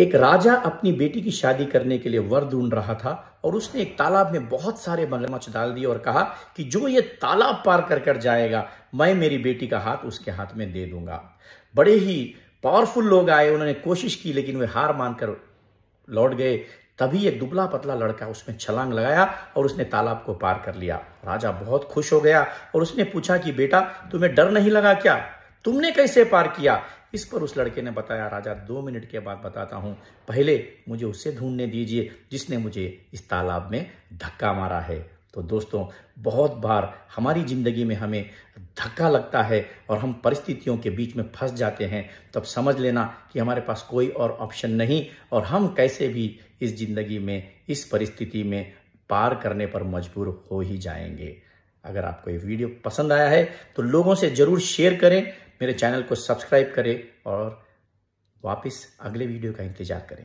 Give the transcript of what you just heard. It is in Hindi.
एक राजा अपनी बेटी की शादी करने के लिए वर ढूंढ रहा था और उसने एक तालाब में बहुत सारे मगरमच्छ डाल दिए और कहा कि जो ये तालाब पार कर कर जाएगा मैं मेरी बेटी का हाथ उसके हाथ में दे दूंगा बड़े ही पावरफुल लोग आए उन्होंने कोशिश की लेकिन वे हार मानकर लौट गए तभी एक दुबला पतला लड़का उसमें छलांग लगाया और उसने तालाब को पार कर लिया राजा बहुत खुश हो गया और उसने पूछा कि बेटा तुम्हें डर नहीं लगा क्या तुमने कैसे पार किया इस पर उस लड़के ने बताया राजा दो मिनट के बाद बताता हूँ पहले मुझे उसे ढूंढने दीजिए जिसने मुझे इस तालाब में धक्का मारा है तो दोस्तों बहुत बार हमारी ज़िंदगी में हमें धक्का लगता है और हम परिस्थितियों के बीच में फंस जाते हैं तब समझ लेना कि हमारे पास कोई और ऑप्शन नहीं और हम कैसे भी इस ज़िंदगी में इस परिस्थिति में पार करने पर मजबूर हो ही जाएंगे अगर आपको ये वीडियो पसंद आया है तो लोगों से ज़रूर शेयर करें मेरे चैनल को सब्सक्राइब करें और वापस अगले वीडियो का इंतज़ार करें